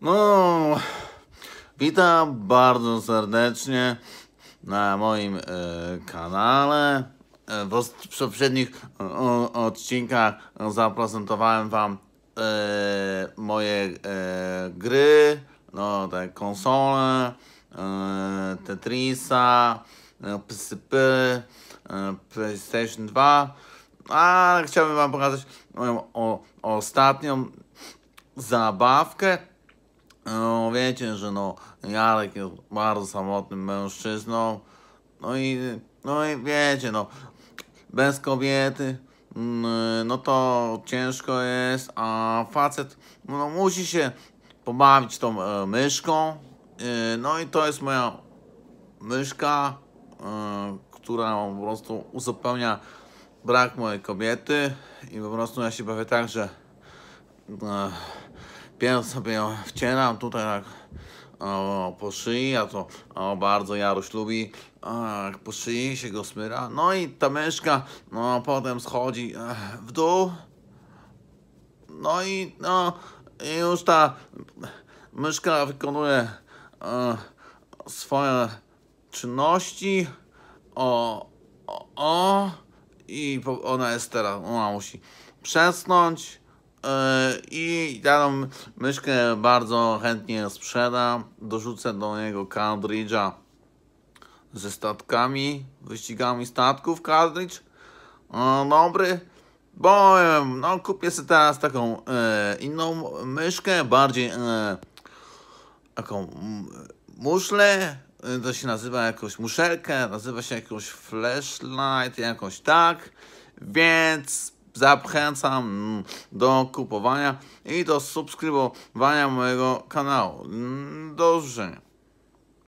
No, witam bardzo serdecznie na moim e, kanale. E, w poprzednich odcinkach zaprezentowałem Wam e, moje gry, no te konsole, Tetrisa, PSP, PlayStation 2, ale chciałbym Wam pokazać moją o, ostatnią zabawkę, no wiecie, że no Jarek jest bardzo samotnym mężczyzną. No i, no i wiecie, no bez kobiety, mm, no to ciężko jest, a facet no, musi się pobawić tą e, myszką. E, no i to jest moja myszka, e, która po prostu uzupełnia brak mojej kobiety i po prostu ja się bawię tak, że... E, pierw sobie ją wcieram tutaj jak o, po szyi, a to o, bardzo Jaruś lubi, jak po szyi się go smyra, no i ta myszka no, potem schodzi e, w dół, no i no, już ta myszka wykonuje e, swoje czynności, o, o, o i ona jest teraz, ona musi przesnąć, E, i daną myszkę bardzo chętnie sprzedam. Dorzucę do niego cartridge'a ze statkami, wyścigami statków cartridge. dobry, bo no, kupię sobie teraz taką e, inną myszkę, bardziej e, taką muszlę, e, to się nazywa jakąś muszelkę, nazywa się jakąś flashlight, jakoś tak, więc Zachęcam do kupowania i do subskrybowania mojego kanału. Do zobaczenia.